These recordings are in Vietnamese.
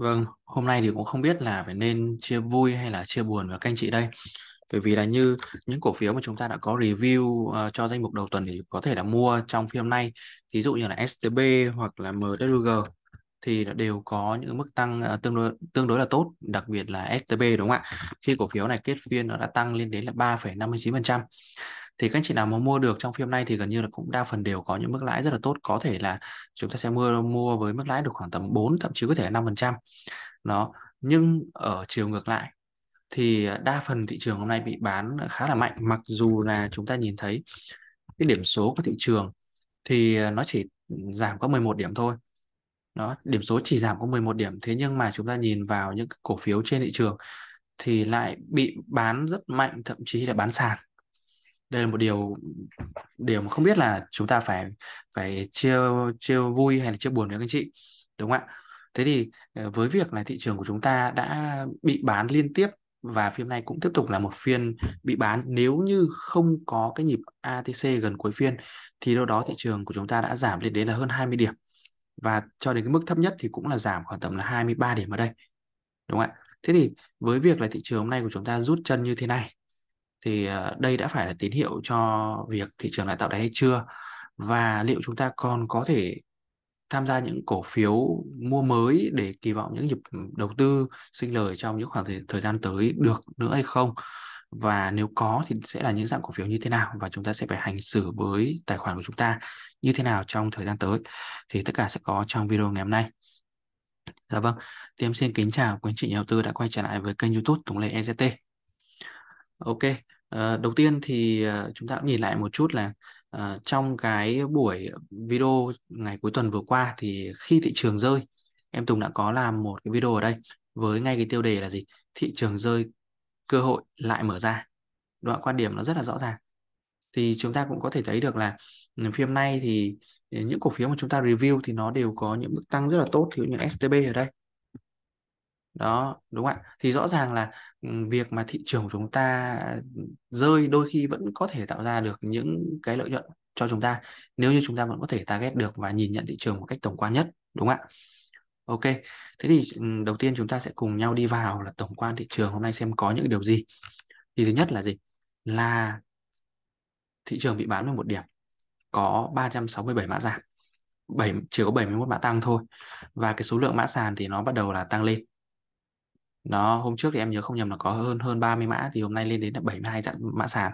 Vâng, hôm nay thì cũng không biết là phải nên chia vui hay là chia buồn với các anh chị đây. Bởi vì là như những cổ phiếu mà chúng ta đã có review uh, cho danh mục đầu tuần thì có thể là mua trong phiên hôm nay. Ví dụ như là STB hoặc là MWG thì đều có những mức tăng uh, tương đối tương đối là tốt, đặc biệt là STB đúng không ạ? Khi cổ phiếu này kết phiên nó đã tăng lên đến là 3,59% thì các chị nào mà mua được trong phim này thì gần như là cũng đa phần đều có những mức lãi rất là tốt có thể là chúng ta sẽ mua mua với mức lãi được khoảng tầm 4 thậm chí có thể là trăm nó nhưng ở chiều ngược lại thì đa phần thị trường hôm nay bị bán khá là mạnh mặc dù là chúng ta nhìn thấy cái điểm số của thị trường thì ờ, nó chỉ giảm có 11 điểm thôi đó điểm số chỉ giảm có 11 điểm thế nhưng mà chúng ta nhìn vào những cổ phiếu trên thị trường thì lại bị bán rất mạnh thậm chí là bán sàn đây là một điều điều mà không biết là chúng ta phải phải chia chia vui hay là chia buồn với các anh chị đúng không ạ thế thì ờ, với việc là thị trường của chúng ta đã bị bán liên tiếp và phiên này cũng tiếp tục là một phiên bị bán nếu như không có cái nhịp ATC gần cuối phiên thì đâu đó thị trường của chúng ta đã giảm lên đến là hơn 20 điểm và cho đến cái mức thấp nhất thì cũng là giảm khoảng tầm là 23 điểm ở đây đúng không ạ thế thì với việc là thị trường hôm nay của chúng ta rút chân như thế này thì ờ, đây đã phải là tín hiệu cho việc thị trường lại tạo đáy hay chưa và liệu chúng ta còn có thể tham gia những cổ phiếu mua mới để kỳ vọng những nhịp đầu tư sinh lời trong những khoảng thời, gian tới được nữa hay không và nếu có thì sẽ là những dạng cổ phiếu như thế nào và chúng ta sẽ phải hành xử với tài khoản của chúng ta như thế nào trong thời gian tới thì tất cả sẽ có trong video ngày hôm nay Dạ vâng, thì em xin kính chào quý anh chị nhà đầu tư đã quay trở lại với kênh youtube Tùng Lê EZT Ok, À, đầu tiên thì à, chúng ta cũng nhìn lại một chút là à, trong cái buổi video ngày cuối tuần vừa qua thì khi thị trường rơi em Tùng đã có làm một cái video ở đây với ngay cái tiêu đề là gì thị trường rơi cơ hội lại mở ra đoạn quan điểm nó rất là rõ ràng thì chúng ta cũng có thể thấy được là ừ, phiên nay thì ừ, những cổ phiếu mà chúng ta review thì nó đều có những mức tăng rất là tốt ví dụ như STB ở đây đó đúng ạ thì rõ ràng là việc mà thị trường của chúng ta rơi đôi khi vẫn có thể tạo ra được những cái lợi nhuận cho chúng ta nếu như chúng ta vẫn có thể target được và nhìn nhận thị trường một cách tổng quan nhất đúng không ạ ok thế thì đầu tiên chúng ta sẽ cùng nhau đi vào là tổng quan thị trường hôm nay xem có những điều gì thì thứ nhất là gì là thị trường bị bán ở một điểm có 367 mã giảm 7, chỉ có 71 mã tăng thôi và cái số lượng mã sàn thì nó bắt đầu là tăng lên nó hôm trước thì em nhớ không nhầm là có hơn hơn 30 mã thì hôm nay lên đến là 72 dạng mã sàn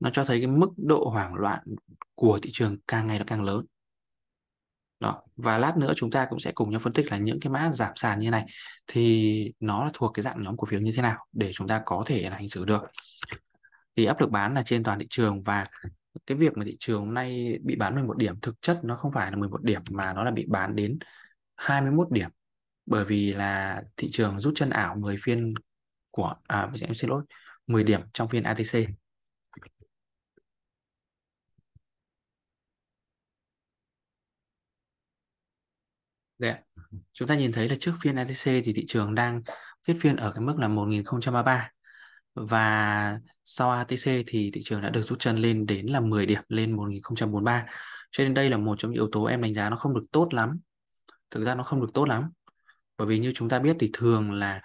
nó cho thấy cái mức độ hoảng loạn của thị trường càng ngày nó càng lớn đó và lát nữa chúng ta cũng sẽ cùng nhau phân tích là những cái mã giảm sàn như này thì nó là thuộc cái dạng nhóm cổ phiếu như thế nào để chúng ta có thể là hành xử được thì áp lực bán là trên toàn thị trường và cái việc mà thị trường hôm nay bị bán 11 điểm thực chất nó không phải là 11 điểm mà nó là bị bán đến 21 điểm bởi vì là thị trường rút chân ảo 10 phiên của à em xin lỗi 10 điểm trong phiên ATC Đấy Chúng ta nhìn thấy là trước phiên ATC thì thị trường đang kết phiên ở cái mức là 1033 và sau ATC thì thị trường đã được rút chân lên đến là 10 điểm lên 1043. Cho nên đây là một trong những yếu tố em đánh giá nó không được tốt lắm. Thực ra nó không được tốt lắm bởi vì như chúng ta biết thì thường là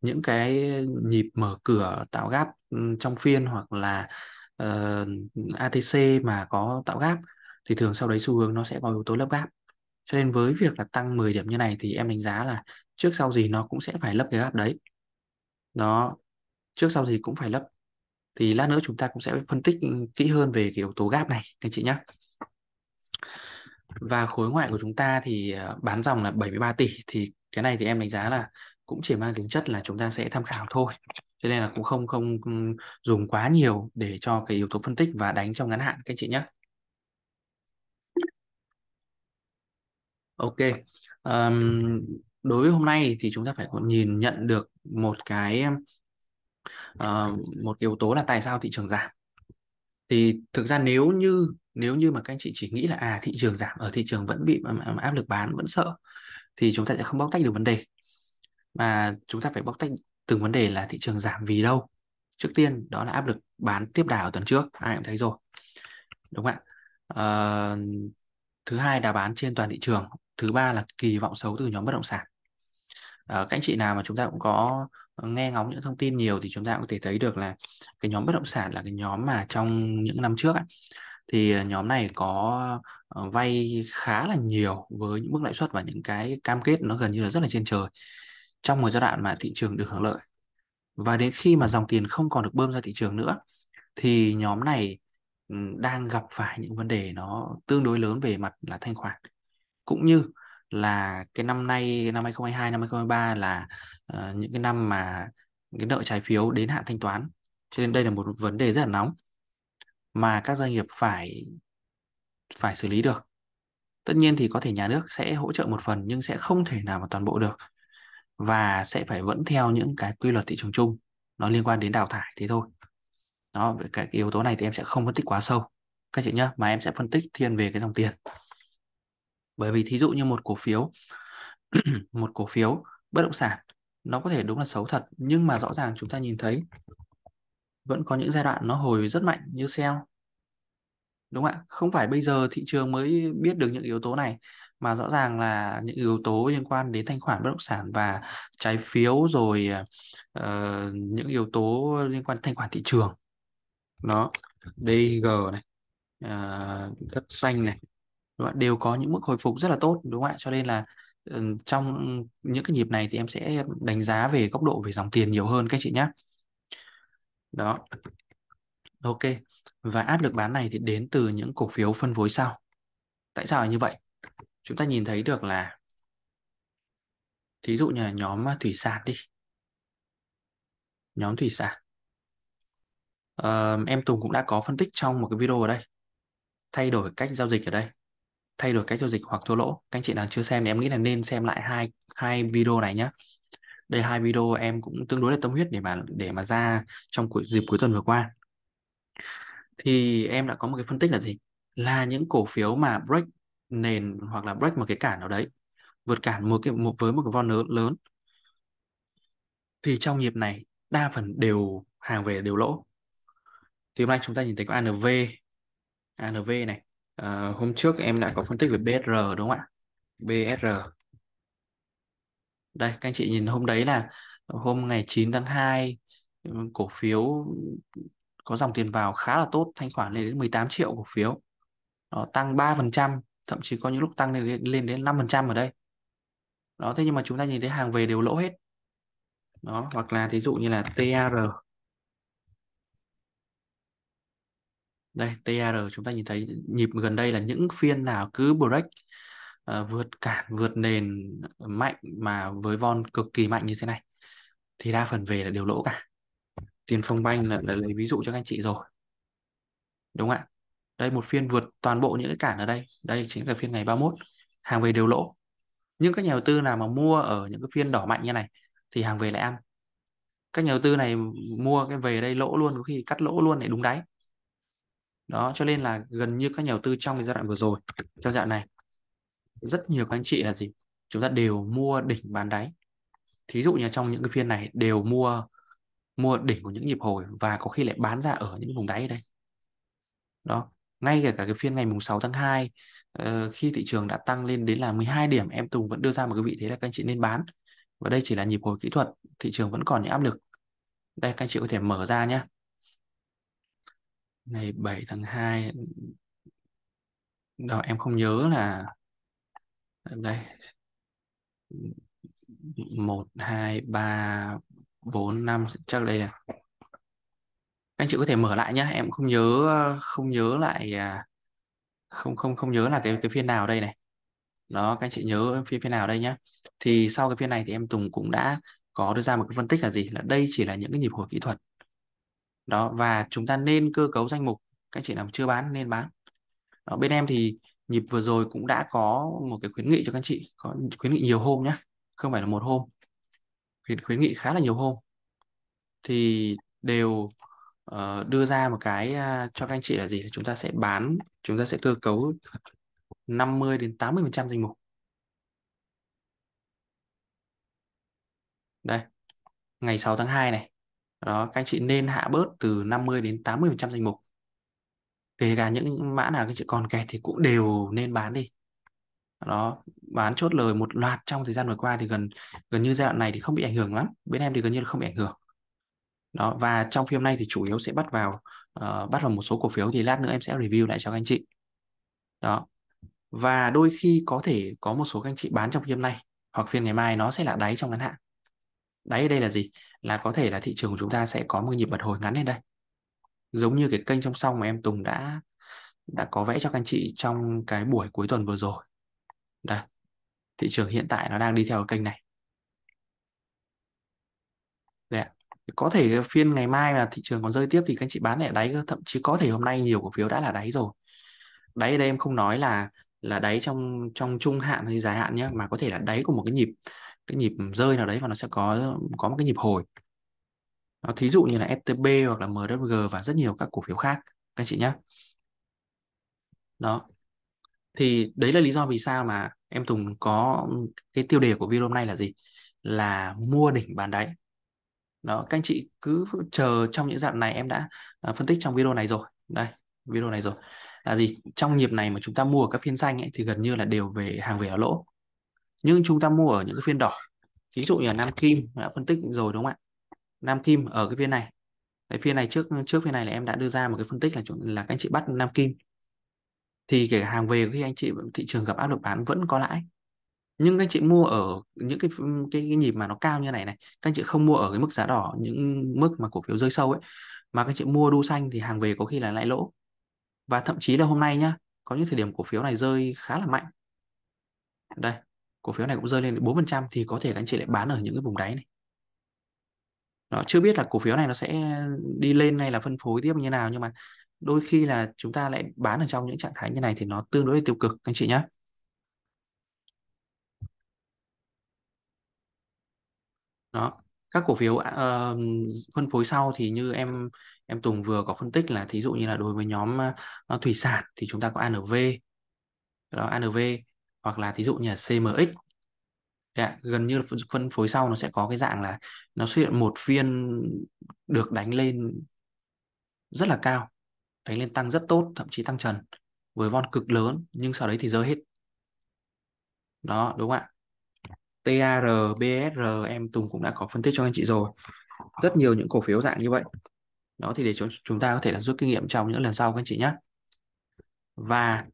những cái nhịp mở cửa tạo gáp trong phiên hoặc là uh, ờ, ATC mà có tạo gáp thì thường sau đấy xu hướng nó sẽ có yếu tố lấp gáp cho nên với việc là tăng 10 điểm như này thì em đánh giá là trước sau gì nó cũng sẽ phải lấp cái gáp đấy nó trước sau gì cũng phải lấp thì lát nữa chúng ta cũng sẽ phân tích kỹ hơn về cái yếu tố gáp này anh chị nhé và khối ngoại của chúng ta thì ờ, bán dòng là 73 tỷ thì cái này thì em đánh giá là cũng chỉ mang tính chất là chúng ta sẽ tham khảo thôi cho nên là cũng không không dùng quá nhiều để cho cái yếu tố phân tích và đánh trong ngắn hạn các chị nhé ok um, đối với hôm nay thì chúng ta phải nhìn nhận được một cái uh, một yếu tố là tại sao thị trường giảm thì thực ra nếu như nếu như mà các anh chị chỉ nghĩ là à thị trường giảm ở thị trường vẫn bị mà à, áp lực bán vẫn sợ thì chúng ta sẽ không bóc tách được vấn đề mà chúng ta phải bóc tách từng vấn đề là thị trường giảm vì đâu trước tiên đó là áp lực bán tiếp đà ở tuần trước ai cũng thấy rồi đúng không ạ à, thứ hai đà bán trên toàn thị trường thứ ba là kỳ vọng xấu từ nhóm bất động sản à, các anh chị nào mà chúng ta cũng có nghe ngóng những thông tin nhiều thì chúng ta cũng có thể thấy được là cái nhóm bất động sản là cái nhóm mà trong những năm trước ấy, thì ờ, nhóm này có ờ, vay khá là nhiều với những mức lãi suất và những cái cam kết nó gần như là rất là trên trời trong một giai đoạn mà thị trường được hưởng lợi và đến khi mà dòng tiền không còn được bơm ra thị trường nữa thì nhóm này đang gặp phải những vấn đề nó tương đối lớn về mặt là thanh khoản cũng như là cái năm nay năm 2022 năm 2023 là uh, những cái năm mà cái nợ trái phiếu đến hạn thanh toán cho nên đây là một vấn đề rất là nóng mà các doanh nghiệp phải phải xử lý được tất nhiên thì có thể nhà nước sẽ hỗ trợ một phần nhưng sẽ không thể nào mà toàn bộ được và sẽ phải vẫn theo những cái quy luật thị trường chung nó liên quan đến đào thải thế thôi đó cái yếu tố này thì em sẽ không phân tích quá sâu các chị nhá mà em sẽ phân tích thiên về cái dòng tiền bởi vì thí dụ như một cổ phiếu một cổ phiếu bất động sản nó có thể đúng là xấu thật nhưng mà rõ ràng chúng ta nhìn thấy vẫn có những giai đoạn nó hồi rất mạnh như sell đúng không ạ không phải bây giờ thị trường mới biết được những yếu tố này mà rõ ràng là những yếu tố liên quan đến thanh khoản bất động sản và trái phiếu rồi uh, những yếu tố liên quan thanh khoản thị trường nó DG này uh, đất xanh này đúng không? đều có những mức hồi phục rất là tốt đúng không ạ cho nên là ừ, trong những cái nhịp này thì em sẽ đánh giá về góc độ về dòng tiền nhiều hơn các chị nhé đó ok và áp lực bán này thì đến từ những cổ phiếu phân phối sau tại sao là như vậy chúng ta nhìn thấy được là thí dụ như là nhóm à, thủy sản đi nhóm thủy sản à, em Tùng cũng đã có phân tích trong một cái video ở đây thay đổi cách giao dịch ở đây thay đổi cách giao dịch hoặc thua lỗ các anh chị nào chưa xem thì em nghĩ là nên xem lại hai hai video này nhé đây hai video em cũng tương đối là tâm huyết để mà để mà ra trong cuối, dịp cuối tuần vừa qua thì em đã có một cái phân tích là gì là những cổ phiếu mà break nền hoặc là break một cái cản nào đấy vượt cản một cái một với một cái von lớn, lớn thì trong nhịp này đa phần đều hàng về đều lỗ thì hôm nay chúng ta nhìn thấy có ANV ANV này à, hôm trước em đã có phân tích về BSR đúng không ạ BSR đây các anh chị nhìn hôm đấy là hôm ngày 9 tháng 2 ừ, cổ phiếu có dòng tiền vào khá là tốt thanh khoản lên đến 18 triệu cổ phiếu đó, tăng 3% thậm chí có những lúc tăng lên lên đến 5% ở đây đó thế nhưng mà chúng ta nhìn thấy hàng về đều lỗ hết đó hoặc là thí dụ như là TAR đây TAR chúng ta nhìn thấy nhịp gần đây là những phiên nào cứ break uh, vượt cản vượt nền mạnh mà với von cực kỳ mạnh như thế này thì đa phần về là đều lỗ cả tiền phong banh là, là lấy ví dụ cho các anh chị rồi đúng không ạ đây một phiên vượt toàn bộ những cái cản ở đây đây chính là phiên ngày 31 hàng về đều lỗ nhưng các nhà đầu tư nào mà mua ở những cái phiên đỏ mạnh như này thì hàng về lại ăn các nhà đầu tư này mua cái về đây lỗ luôn có khi cắt lỗ luôn để đúng đáy đó cho nên là gần như các nhà đầu tư trong cái giai đoạn vừa rồi trong giai đoạn này rất nhiều các anh chị là gì chúng ta đều mua đỉnh bán đáy thí dụ như trong những cái phiên này đều mua mua đỉnh của những nhịp hồi và có khi lại bán ra ở những vùng đáy ở đây đó ngay cả cái phiên ngày mùng 6 tháng 2 ờ, khi thị trường đã tăng lên đến là 12 điểm em Tùng vẫn đưa ra một cái vị thế là các anh chị nên bán và đây chỉ là nhịp hồi kỹ thuật thị trường vẫn còn những áp lực đây các anh chị có thể mở ra nhé ngày 7 tháng 2 đó em không nhớ là đây một hai ba bốn năm chắc đây là anh chị có thể mở lại nhá em không nhớ không nhớ lại à, không không không nhớ là cái cái phiên nào đây này đó các anh chị nhớ phiên phiên nào đây nhá thì sau cái phiên này thì em Tùng cũng đã có đưa ra một cái phân tích là gì là đây chỉ là những cái nhịp hồi kỹ thuật đó và chúng ta nên cơ cấu danh mục các anh chị nào chưa bán nên bán đó, bên em thì nhịp vừa rồi cũng đã có một cái khuyến nghị cho các anh chị có khuyến nghị nhiều hôm nhé không phải là một hôm khuyến khuyến nghị khá là nhiều hôm thì đều uh, đưa ra một cái uh, cho các anh chị là gì chúng ta sẽ bán chúng ta sẽ cơ cấu 50 đến 80 phần trăm danh mục đây ngày 6 tháng 2 này đó các anh chị nên hạ bớt từ 50 đến 80 phần trăm danh mục kể cả những mã nào cái chữ còn kẹt thì cũng đều nên bán đi đó bán chốt lời một loạt trong thời gian vừa qua thì gần gần như giai đoạn này thì không bị ảnh hưởng lắm bên em thì gần như là không bị ảnh hưởng đó và trong phim này thì chủ yếu sẽ bắt vào uh, bắt vào một số cổ phiếu thì lát nữa em sẽ review lại cho các anh chị đó và đôi khi có thể có một số các anh chị bán trong phiên này hoặc phiên ngày mai nó sẽ là đáy trong ngắn hạn đáy ở đây là gì là có thể là thị trường của chúng ta sẽ có một nhịp bật hồi ngắn lên đây giống như cái kênh trong song mà em Tùng đã đã có vẽ cho các anh chị trong cái buổi cuối tuần vừa rồi đây thị trường hiện tại nó đang đi theo cái kênh này đây ạ. có thể phiên ngày mai mà thị trường còn rơi tiếp thì các anh chị bán ở đáy thậm chí có thể hôm nay nhiều cổ phiếu đã là đáy rồi đáy ở đây em không nói là là đáy trong trong trung hạn hay dài hạn nhé mà có thể là đáy của một cái nhịp cái nhịp rơi nào đấy và nó sẽ có có một cái nhịp hồi Ờ, thí dụ như là STB hoặc là MWG và rất nhiều các cổ phiếu khác các anh chị nhé đó thì đấy là lý do vì sao mà em Tùng có cái tiêu đề của video hôm nay là gì là mua đỉnh bán đáy đó các anh chị cứ chờ trong những dạng này em đã uh, phân tích trong video này rồi đây video này rồi là gì trong nhịp này mà chúng ta mua ở các phiên xanh ấy, thì gần như là đều về hàng về ở lỗ nhưng chúng ta mua ở những cái phiên đỏ ví dụ như là Nam Kim đã phân tích rồi đúng không ạ Nam Kim ở cái phiên này cái phiên này trước trước phiên này là em đã đưa ra một cái phân tích là là các anh chị bắt Nam Kim thì kể cả hàng về khi anh chị thị trường gặp áp lực bán vẫn có lãi nhưng các anh chị mua ở những cái, cái cái nhịp mà nó cao như này này các anh chị không mua ở cái mức giá đỏ những mức mà cổ phiếu rơi sâu ấy mà các anh chị mua đu xanh thì hàng về có khi là lãi lỗ và thậm chí là hôm nay nhá có những thời điểm cổ phiếu này rơi khá là mạnh đây cổ phiếu này cũng rơi lên bốn phần trăm thì có thể các anh chị lại bán ở những cái vùng đáy này nó chưa biết là cổ phiếu này nó sẽ đi lên hay là phân phối tiếp như nào nhưng mà đôi khi là chúng ta lại bán ở trong những trạng thái như này thì nó tương đối tiêu cực anh chị nhé đó các cổ phiếu uh, phân phối sau thì như em em Tùng vừa có phân tích là thí dụ như là đối với nhóm uh, thủy sản thì chúng ta có ANV đó ANV hoặc là thí dụ như là CMX yeah, gần như phân phối sau nó sẽ có cái dạng là nó xuất hiện một phiên được đánh lên rất là cao đánh lên tăng rất tốt thậm chí tăng trần với von cực lớn nhưng sau đấy thì rơi hết đó đúng không ạ TAR, BSR em Tùng cũng đã có phân tích cho anh chị rồi rất nhiều những cổ phiếu dạng như vậy đó thì để cho chúng ta có thể là rút kinh nghiệm trong những lần sau các anh chị nhé và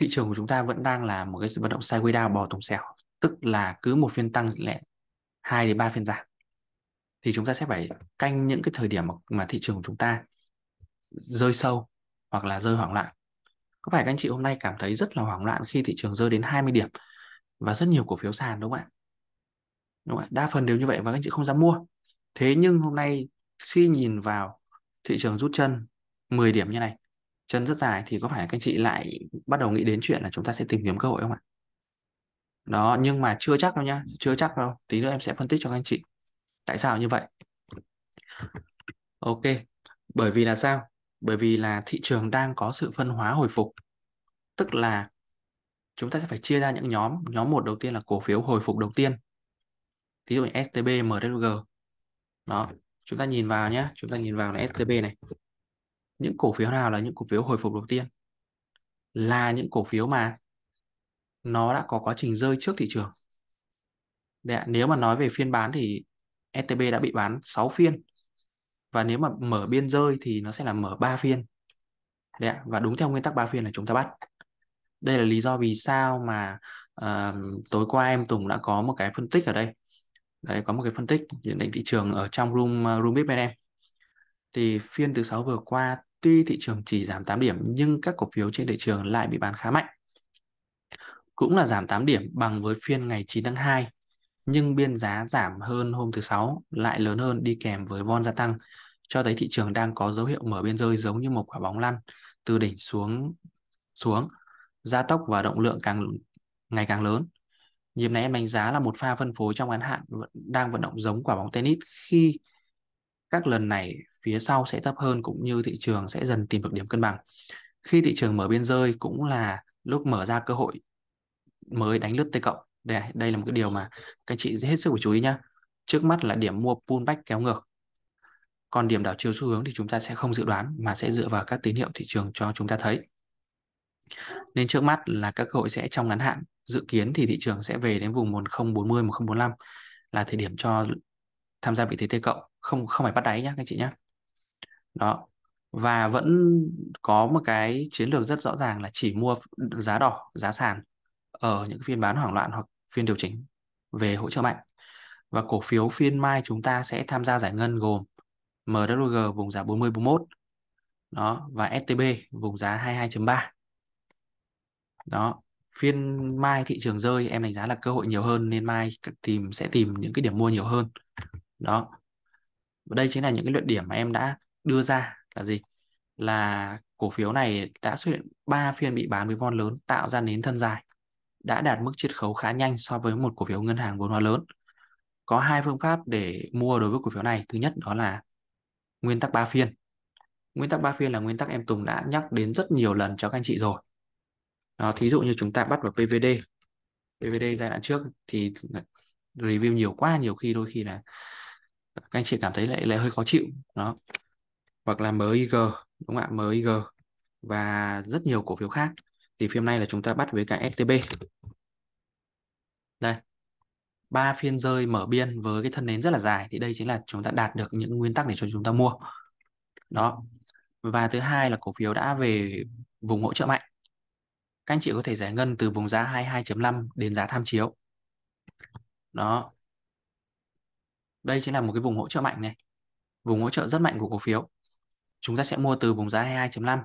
thị trường của chúng ta vẫn đang là một cái vận động sideways down bò tùng xèo tức là cứ một phiên tăng lại hai đến ba phiên giảm thì chúng ta sẽ phải canh những cái thời điểm mà, mà thị trường của chúng ta rơi sâu hoặc là rơi hoảng loạn. Có phải các anh chị hôm nay cảm thấy rất là hoảng loạn khi thị trường rơi đến 20 điểm và rất nhiều cổ phiếu sàn đúng không ạ? Đúng không ạ? Đa phần đều như vậy và các anh chị không dám mua. Thế nhưng hôm nay khi nhìn vào thị trường rút chân 10 điểm như này, chân rất dài thì có phải các anh chị lại bắt đầu nghĩ đến chuyện là chúng ta sẽ tìm kiếm cơ hội không ạ? đó nhưng mà chưa chắc đâu nha chưa chắc đâu tí nữa em sẽ phân tích cho các anh chị tại sao như vậy ok bởi vì là sao bởi vì là thị trường đang có sự phân hóa hồi phục tức là chúng ta sẽ phải chia ra những nhóm nhóm một đầu tiên là cổ phiếu hồi phục đầu tiên thí dụ như STB MRG đó chúng ta nhìn vào nhé chúng ta nhìn vào là STB này những cổ phiếu nào là những cổ phiếu hồi phục đầu tiên là những cổ phiếu mà nó đã có quá trình rơi trước thị trường Đấy, nếu mà nói về phiên bán thì STB e đã bị bán 6 phiên và nếu mà mở biên rơi thì nó sẽ là mở 3 phiên Đấy, và đúng theo nguyên tắc 3 phiên là chúng ta bắt đây là lý do vì sao mà uh, tối qua em Tùng đã có một cái phân tích ở đây Đấy, có một cái phân tích nhận định thị trường ở trong room ờ, room bếp bên em thì phiên thứ sáu vừa qua tuy thị trường chỉ giảm 8 điểm nhưng các cổ phiếu trên thị trường lại bị bán khá mạnh cũng là giảm 8 điểm bằng với phiên ngày 9 tháng 2 nhưng biên giá giảm hơn hôm thứ Sáu lại lớn hơn đi kèm với von gia tăng cho thấy thị trường đang có dấu hiệu mở biên rơi giống như một quả bóng lăn từ đỉnh xuống xuống gia tốc và động lượng càng ngày càng lớn nhịp này em đánh giá là một pha phân phối trong ngắn hạn đang vận động giống quả bóng tennis khi các lần này phía sau sẽ thấp hơn cũng như thị trường sẽ dần tìm được điểm cân bằng khi thị trường mở biên rơi cũng là lúc mở ra cơ hội mới đánh lướt T cộng đây, đây là một cái điều mà các chị hết sức phải chú ý nhá trước mắt là điểm mua pullback kéo ngược còn điểm đảo chiều xu hướng thì chúng ta sẽ không dự đoán mà sẽ dựa vào các tín hiệu thị trường cho chúng ta thấy nên trước mắt là các cơ hội sẽ trong ngắn hạn dự kiến thì thị trường sẽ về đến vùng 1040 1045 là thời điểm cho tham gia vị thế T cộng không không phải bắt đáy nhá các chị nhá đó và vẫn có một cái chiến lược rất rõ ràng là chỉ mua giá đỏ giá sàn ở những phiên bán hoảng loạn hoặc phiên điều chỉnh về hỗ trợ mạnh. Và cổ phiếu phiên mai chúng ta sẽ tham gia giải ngân gồm MWG vùng giá 40 41. Đó và STB vùng giá 22.3. Đó, phiên mai thị trường rơi em đánh giá là cơ hội nhiều hơn nên mai tìm sẽ tìm những cái điểm mua nhiều hơn. Đó. Và đây chính là những cái luận điểm mà em đã đưa ra là gì? Là cổ phiếu này đã xuất hiện 3 phiên bị bán với von lớn tạo ra nến thân dài đã đạt mức chiết khấu khá nhanh so với một cổ phiếu ngân hàng vốn hóa lớn. Có hai phương pháp để mua đối với cổ phiếu này. Thứ nhất đó là nguyên tắc 3 phiên. Nguyên tắc 3 phiên là nguyên tắc em Tùng đã nhắc đến rất nhiều lần cho các anh chị rồi. Đó, thí dụ như chúng ta bắt vào PVD. PVD giai đoạn trước thì review nhiều quá nhiều khi đôi khi là các anh chị cảm thấy lại lại hơi khó chịu đó hoặc là MIG đúng không ạ MIG và rất nhiều cổ phiếu khác thì phim này là chúng ta bắt với cả STB đây ba phiên rơi mở biên với cái thân nến rất là dài thì đây chính là chúng ta đạt được những nguyên tắc để cho chúng ta mua đó và thứ hai là cổ phiếu đã về vùng hỗ trợ mạnh các anh chị có thể giải ngân từ vùng giá 22.5 đến giá tham chiếu đó đây chính là một cái vùng hỗ trợ mạnh này vùng hỗ trợ rất mạnh của cổ phiếu chúng ta sẽ mua từ vùng giá 22.5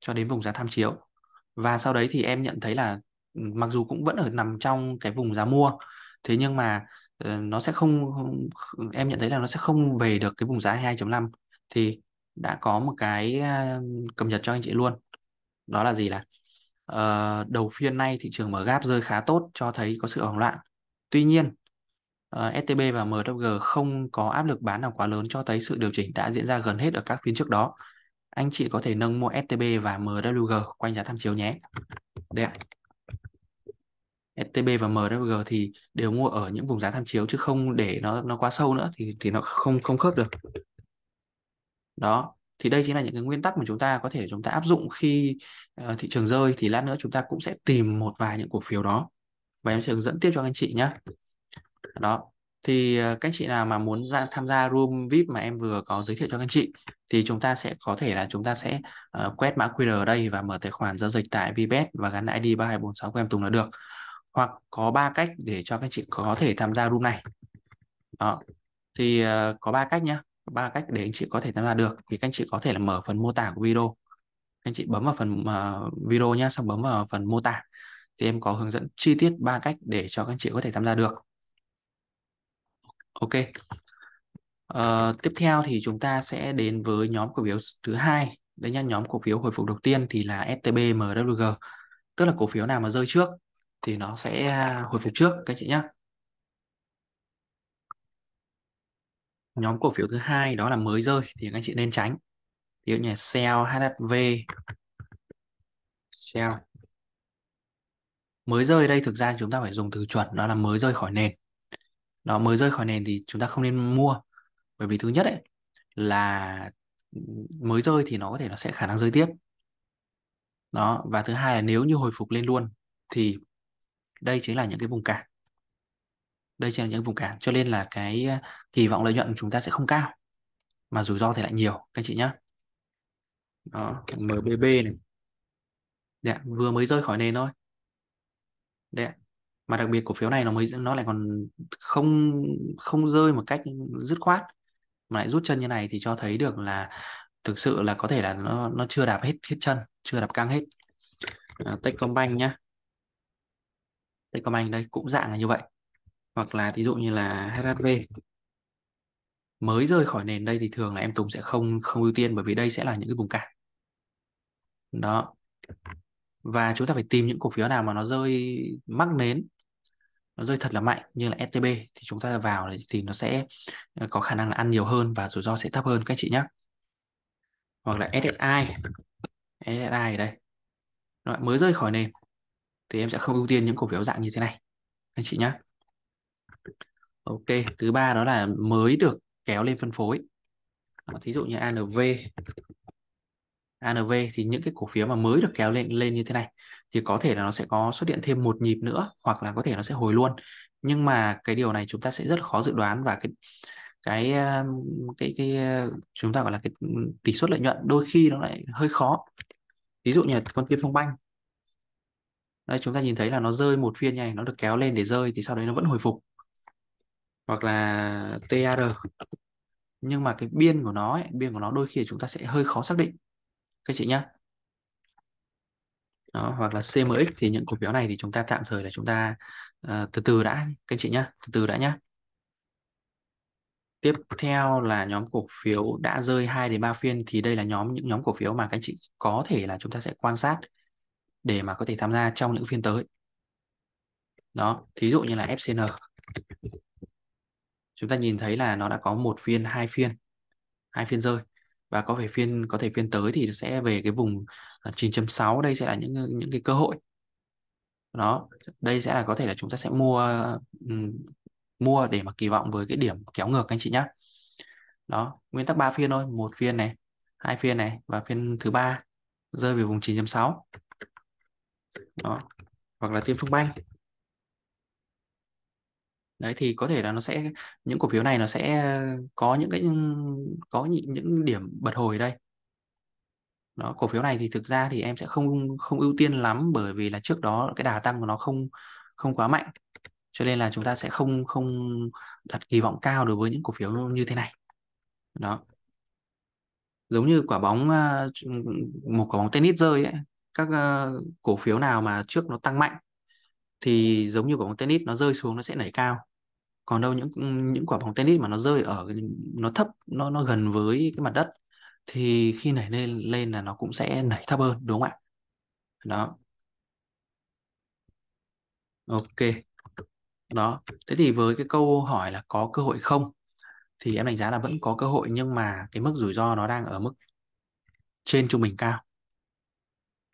cho đến vùng giá tham chiếu và sau đấy thì em nhận thấy là mặc dù cũng vẫn ở nằm trong cái vùng giá mua thế nhưng mà ờ, nó sẽ không em nhận thấy là nó sẽ không về được cái vùng giá 22.5 thì đã có một cái cập nhật cho anh chị luôn đó là gì là uh, ờ, đầu phiên nay thị trường mở gap rơi khá tốt cho thấy có sự hoảng loạn tuy nhiên uh, ờ, STB và MWG không có áp lực bán nào quá lớn cho thấy sự điều chỉnh đã diễn ra gần hết ở các phiên trước đó anh chị có thể nâng mua STB và MWG quanh giá tham chiếu nhé Đây. ạ STB và MRG thì đều mua ở những vùng giá tham chiếu chứ không để nó nó quá sâu nữa thì thì nó không không khớp được đó thì đây chính là những cái nguyên tắc mà chúng ta có thể chúng ta áp dụng khi uh, thị trường rơi thì lát nữa chúng ta cũng sẽ tìm một vài những cổ phiếu đó và em sẽ hướng dẫn tiếp cho anh chị nhé đó thì uh, các anh chị nào mà muốn ra, tham gia room VIP mà em vừa có giới thiệu cho các anh chị thì chúng ta sẽ có thể là chúng ta sẽ uh, quét mã QR ở đây và mở tài khoản giao dịch tại VBET và gắn ID 3246 của em Tùng là được hoặc có ba cách để cho các chị có thể tham gia room này đó. thì uh, có ba cách nhé ba cách để anh chị có thể tham gia được thì các anh chị có thể là mở phần mô tả của video anh chị bấm vào phần uh, video nhá xong bấm vào phần mô tả thì em có hướng dẫn chi tiết ba cách để cho các anh chị có thể tham gia được ok uh, tiếp theo thì chúng ta sẽ đến với nhóm cổ phiếu thứ hai đấy nhá nhóm cổ phiếu hồi phục đầu tiên thì là STB MWG tức là cổ phiếu nào mà rơi trước thì nó sẽ à, hồi phục trước các chị nhé nhóm cổ phiếu thứ hai đó là mới rơi thì các chị nên tránh ví dụ như Shell, HHV, Shell mới rơi đây thực ra chúng ta phải dùng từ chuẩn đó là mới rơi khỏi nền đó mới rơi khỏi nền thì chúng ta không nên mua bởi vì thứ nhất ấy là mới rơi thì nó có thể nó sẽ khả năng rơi tiếp đó và thứ hai là nếu như hồi phục lên luôn thì đây chính là những cái vùng cản đây chính là những vùng cản cho nên là cái ờ, kỳ vọng lợi nhuận của chúng ta sẽ không cao mà rủi ro thì lại nhiều các anh chị nhé đó cái MBB này Đấy, dạ, vừa mới rơi khỏi nền thôi Đấy, dạ, mà đặc biệt cổ phiếu này nó mới nó lại còn không không rơi một cách dứt khoát mà lại rút chân như này thì cho thấy được là thực sự là có thể là nó nó chưa đạp hết hết chân chưa đạp căng hết à, Techcombank nhá Techcombank đây cũng dạng là như vậy hoặc là thí dụ như là HHV mới rơi khỏi nền đây thì thường là em Tùng sẽ không không ưu tiên bởi vì đây sẽ là những cái vùng cản đó và chúng ta phải tìm những cổ phiếu nào mà nó rơi mắc nến nó rơi thật là mạnh như là STB thì chúng ta vào thì nó sẽ ờ, có khả năng là ăn nhiều hơn và rủi ro sẽ thấp hơn các chị nhé hoặc là SSI SSI đây lại mới rơi khỏi nền thì em sẽ không ưu tiên những cổ phiếu dạng như thế này anh chị nhé ok thứ ba đó là mới được kéo lên phân phối ờ, thí dụ như ANV ANV thì những cái cổ phiếu mà mới được kéo lên lên như thế này thì có thể là nó sẽ có xuất hiện thêm một nhịp nữa hoặc là có thể nó sẽ hồi luôn nhưng mà cái điều này chúng ta sẽ rất khó dự đoán và cái cái ờ, cái cái ờ, chúng ta gọi là cái tỷ suất lợi nhuận đôi khi nó lại hơi khó ví dụ như con kia phong banh đây chúng ta nhìn thấy là nó rơi một phiên này nó được kéo lên để rơi thì sau đấy nó vẫn hồi phục hoặc là TAR nhưng mà cái biên của nó ấy, biên của nó đôi khi chúng ta sẽ hơi khó xác định các chị nhá đó, hoặc là CMX thì những cổ phiếu này thì chúng ta tạm thời là chúng ta uh, từ từ đã các chị nhá từ từ đã nhá tiếp theo là nhóm cổ phiếu đã rơi 2 đến 3 phiên thì đây là nhóm những nhóm cổ phiếu mà các chị có thể là chúng ta sẽ quan sát để mà có thể tham gia trong những phiên tới đó thí dụ như là FCN chúng ta nhìn thấy là nó đã có một phiên hai phiên hai phiên rơi và có thể phiên có thể phiên tới thì sẽ về cái vùng 9.6 à, đây sẽ là những những cái cơ hội đó đây sẽ là có thể là chúng ta sẽ mua mua để mà kỳ vọng với cái điểm kéo ngược anh chị nhé đó nguyên tắc ba phiên thôi một phiên này hai phiên này và phiên thứ ba rơi về vùng 9.6 đó hoặc là tiêm phương banh đấy thì có thể là nó sẽ những cổ phiếu này nó sẽ có những cái có những điểm bật hồi đây đó cổ phiếu này thì thực ra thì em sẽ không không ưu tiên lắm bởi vì là trước đó cái đà tăng của nó không không quá mạnh cho nên là chúng ta sẽ không không đặt kỳ vọng cao đối với những cổ phiếu như thế này đó giống như quả bóng à, một quả bóng tennis rơi ấy các ờ, cổ phiếu nào mà trước nó tăng mạnh thì giống như quả bóng tennis nó rơi xuống nó sẽ nảy cao còn đâu những những quả bóng tennis mà nó rơi ở nó thấp nó nó gần với cái mặt đất thì khi nảy lên lên là nó cũng sẽ nảy thấp hơn đúng không ạ đó ok đó thế thì với cái câu hỏi là có cơ hội không thì em đánh giá là vẫn có cơ hội nhưng mà cái mức rủi ro nó đang ở mức trên trung bình cao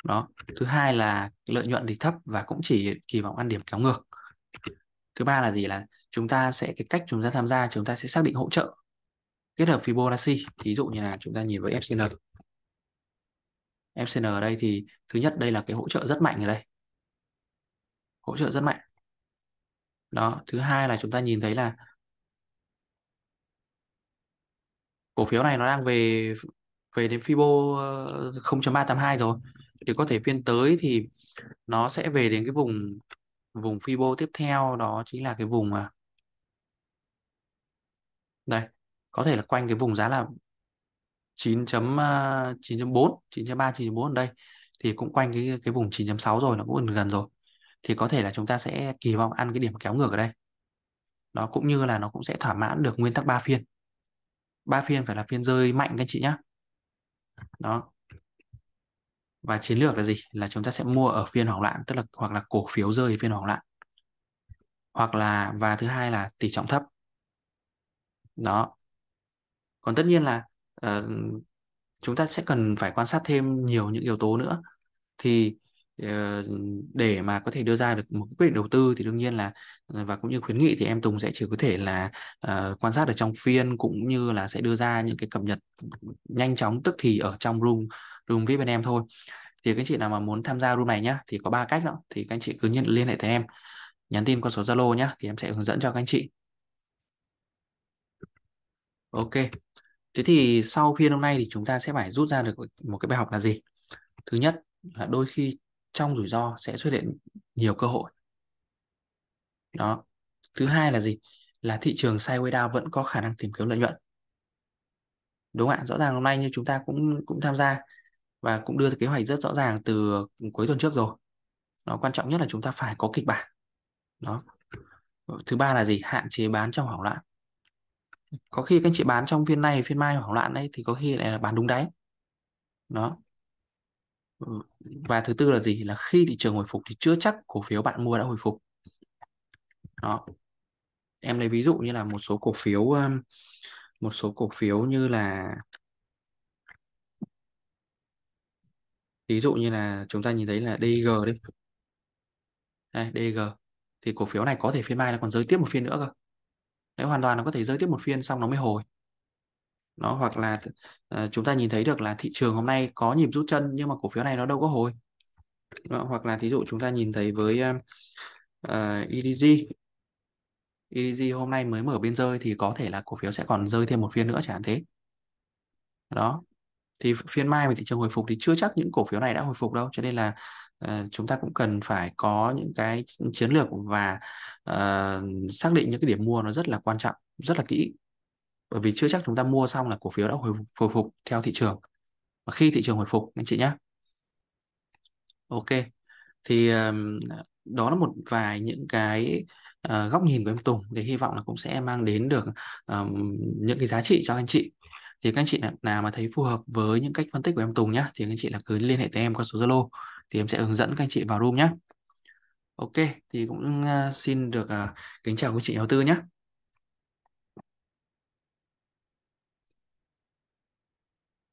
đó thứ hai là lợi nhuận thì thấp và cũng chỉ kỳ vọng ăn điểm kéo ngược thứ ba là gì là chúng ta sẽ cái cách chúng ta tham gia chúng ta sẽ xác định hỗ trợ kết hợp Fibonacci ví dụ như là chúng ta nhìn với FCN FCN ở đây thì thứ nhất đây là cái hỗ trợ rất mạnh ở đây hỗ trợ rất mạnh đó thứ hai là chúng ta nhìn thấy là cổ phiếu này nó đang về về đến Fibo 0.382 ờ, rồi thì có thể phiên tới thì nó sẽ về đến cái vùng vùng Fibo tiếp theo đó chính là cái vùng à đây có thể là quanh cái vùng giá là 9.9.4 9.3 9.4 đây thì cũng quanh cái cái vùng 9.6 rồi nó cũng gần rồi thì có thể là chúng ta sẽ kỳ vọng ăn cái điểm kéo ngược ở đây nó cũng như là nó cũng sẽ thỏa mãn được nguyên tắc 3 phiên 3 phiên phải là phiên rơi mạnh các anh chị nhé đó và chiến lược là gì là chúng ta sẽ mua ở phiên hoảng loạn tức là hoặc là cổ phiếu rơi phiên hoảng loạn hoặc là và thứ hai là tỷ trọng thấp đó còn tất nhiên là uh, chúng ta sẽ cần phải quan sát thêm nhiều những yếu tố nữa thì uh, để mà có thể đưa ra được một quyết định đầu tư thì đương nhiên là ờ, và cũng như khuyến nghị thì em Tùng sẽ chỉ có thể là uh, quan sát ở trong phiên cũng như là sẽ đưa ra những cái cập nhật nhanh chóng tức thì ở trong room room vip bên em thôi thì các anh chị nào mà muốn tham gia room này nhá thì có ba cách đó thì các anh chị cứ nhận liên hệ với em nhắn tin qua số zalo nhá thì em sẽ hướng dẫn cho các anh chị ok thế thì sau phiên hôm nay thì chúng ta sẽ phải rút ra được một cái bài học là gì thứ nhất là đôi khi trong rủi ro sẽ xuất hiện nhiều cơ hội đó thứ hai là gì là thị trường sideways down vẫn có khả năng tìm kiếm lợi nhuận đúng ạ rõ ràng hôm nay như chúng ta cũng cũng tham gia và cũng đưa ra kế hoạch rất rõ ràng từ cuối tuần trước rồi nó quan trọng nhất là chúng ta phải có kịch bản đó thứ ba là gì hạn chế bán trong hoảng loạn có khi các anh chị bán trong phiên này phiên mai hoảng loạn đấy thì có khi lại là bán đúng đáy đó và thứ tư là gì là khi thị trường hồi phục thì chưa chắc cổ phiếu bạn mua đã hồi phục đó em lấy ví dụ như là một số cổ phiếu một số cổ phiếu như là ví dụ như là chúng ta nhìn thấy là DG đi đây DG thì cổ phiếu này có thể phiên mai nó còn rơi tiếp một phiên nữa cơ đấy hoàn toàn nó có thể rơi tiếp một phiên xong nó mới hồi nó hoặc là uh, chúng ta nhìn thấy được là thị trường hôm nay có nhịp rút chân nhưng mà cổ phiếu này nó đâu có hồi đó, hoặc là thí dụ chúng ta nhìn thấy với uh, ờ, ờ, EDG EDG hôm nay mới mở biên rơi thì có thể là cổ phiếu sẽ còn rơi thêm một phiên nữa chẳng thế đó thì phiên mai mà thị trường hồi phục thì chưa chắc những cổ phiếu này đã hồi phục đâu cho nên là uh, chúng ta cũng cần phải có những cái chiến lược và uh, xác định những cái điểm mua nó rất là quan trọng rất là kỹ bởi vì chưa chắc chúng ta mua xong là cổ phiếu đã hồi phục, hồi phục theo thị trường và khi thị trường hồi phục anh chị nhé ok thì um, đó là một vài những cái uh, góc nhìn của em Tùng để hy vọng là cũng sẽ mang đến được um, những cái giá trị cho anh chị thì các anh chị nào mà thấy phù hợp với những cách phân tích của em Tùng nhé thì các anh chị là cứ liên hệ tới em qua số Zalo thì em sẽ hướng dẫn các anh chị vào room nhé Ok thì cũng à, xin được à, kính chào quý chị nhà đầu tư nhé